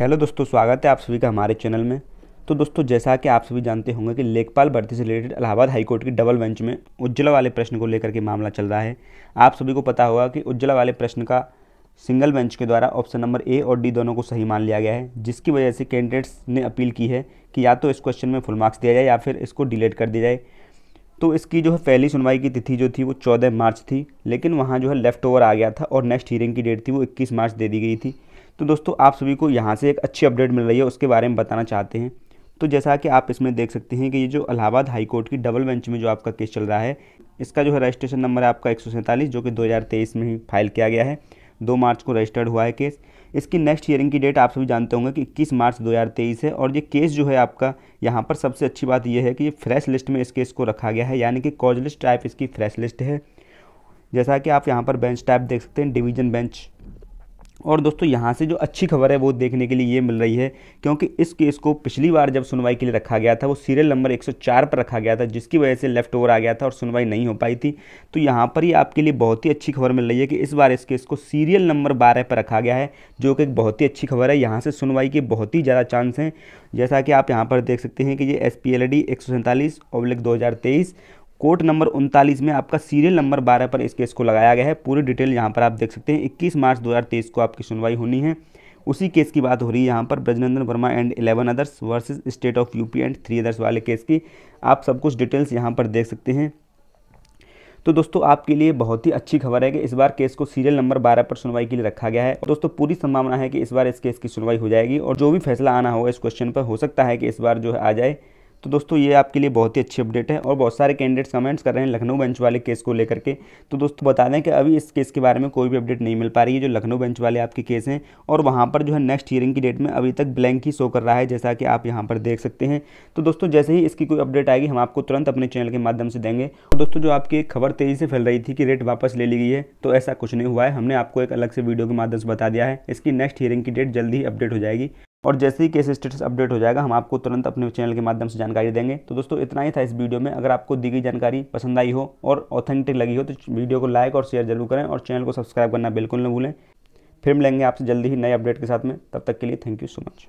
hello दोस्तों स्वागत है आप सभी का हमारे चैनल में तो दोस्तों जैसा कि आप सभी जानते होंगे कि लेखपाल भर्ती से रिलेटेड इलाहाबाद हाईकोर्ट की डबल बेंच में उज्ज्वला वाले प्रश्न को लेकर के मामला चल रहा है आप सभी को पता होगा कि उज्ज्वला वाले प्रश्न का सिंगल बेंच के द्वारा ऑप्शन नंबर ए और डी दोनों को सही मान लिया गया है जिसकी वजह से कैंडिडेट्स ने अपील की है कि या तो इस क्वेश्चन में फुल मार्क्स दिया जाए या फिर इसको डिलीट कर दिया जाए तो इसकी जो है पहली सुनवाई की तिथि जो थी वो चौदह मार्च थी लेकिन वहाँ जो है लेफ्ट ओवर आ गया था और नेक्स्ट हियरिंग की डेट थी वो इक्कीस मार्च दे दी गई थी तो दोस्तों आप सभी को यहाँ से एक अच्छी अपडेट मिल रही है उसके बारे में बताना चाहते हैं तो जैसा कि आप इसमें देख सकते हैं कि ये जो इलाहाबाद हाईकोर्ट की डबल बेंच में जो आपका केस चल रहा है इसका जो है रजिस्ट्रेशन नंबर है आपका एक जो कि दो में ही फाइल किया गया है दो मार्च को रजिस्टर्ड हुआ है केस इसकी नेक्स्ट हियरिंग की डेट आप सभी जानते होंगे कि इक्कीस मार्च 2023 है और ये केस जो है आपका यहाँ पर सबसे अच्छी बात यह है कि ये फ्रेश लिस्ट में इस केस को रखा गया है यानी कि कॉज लिस्ट टाइप इसकी फ्रेश लिस्ट है जैसा कि आप यहाँ पर बेंच टाइप देख सकते हैं डिवीजन बेंच और दोस्तों यहाँ से जो अच्छी खबर है वो देखने के लिए ये मिल रही है क्योंकि इस केस को पिछली बार जब सुनवाई के लिए रखा गया था वो सीरियल नंबर 104 पर रखा गया था जिसकी वजह से लेफ्ट ओवर आ गया था और सुनवाई नहीं हो पाई थी तो यहाँ पर ही आपके लिए बहुत ही अच्छी खबर मिल रही है कि इस बार इस केस को सीरियल नंबर बारह पर रखा गया है जो कि एक बहुत ही अच्छी खबर है यहाँ से सुनवाई के बहुत ही ज़्यादा चांस हैं जैसा कि आप यहाँ पर देख सकते हैं कि ये एस पी एल डी एक सौ सैंतालीस कोर्ट नंबर उनतालीस में आपका सीरियल नंबर बारह पर इस केस को लगाया गया है पूरी डिटेल यहाँ पर आप देख सकते हैं इक्कीस मार्च 2023 को आपकी सुनवाई होनी है उसी केस की बात हो रही है यहाँ पर Brajnandan Verma and eleven others versus state of UP and three others वाले केस की आप सब कुछ डिटेल्स यहाँ पर देख सकते हैं तो दोस्तों आपके लिए बहुत ही अच्छी खबर है कि इस बार केस को सीरियल नंबर 12 पर सुनवाई के लिए रखा गया है और दोस्तों पूरी संभावना है कि इस बार इस केस की सुनवाई हो जाएगी और जो भी फैसला आना होगा इस क्वेश्चन पर हो सकता है कि इस बार जो है आ जाए तो दोस्तों ये आपके लिए बहुत ही अच्छी अपडेट है और बहुत सारे कैंडिडेट्स कमेंट्स कर रहे हैं लखनऊ बेंच वाले केस को लेकर के तो दोस्तों बता दें कि अभी इस केस के बारे में कोई भी अपडेट नहीं मिल पा रही है जो लखनऊ बेंच वाले आपके केस हैं और वहाँ पर जो है नेक्स्ट हियरिंग की डेट में अभी तक ब्लैंक ही शो कर रहा है जैसा कि आप यहाँ पर देख सकते हैं तो दोस्तों जैसे ही इसकी कोई अपडेट आएगी हम आपको तुरंत अपने चैनल के माध्यम से देंगे और तो दोस्तों जो आपकी एक खबर तेज़ी से फैल रही थी कि रेट वापस ले ली गई है तो ऐसा कुछ नहीं हुआ है हमने आपको एक अलग से वीडियो के माध्यम से बता दिया है इसकी नेक्स्ट हियरिंग की डेट जल्दी ही अपडेट हो जाएगी और जैसे ही केस स्टेटस अपडेट हो जाएगा हम आपको तुरंत अपने चैनल के माध्यम से जानकारी देंगे तो दोस्तों इतना ही था इस वीडियो में अगर आपको दी गई जानकारी पसंद आई हो और ऑथेंटिक लगी हो तो वीडियो को लाइक और शेयर जरूर करें और चैनल को सब्सक्राइब करना बिल्कुल न भूलें फिर मिलेंगे आपसे जल्दी ही नए अपडेट के साथ में तब तक के लिए थैंक यू सो मच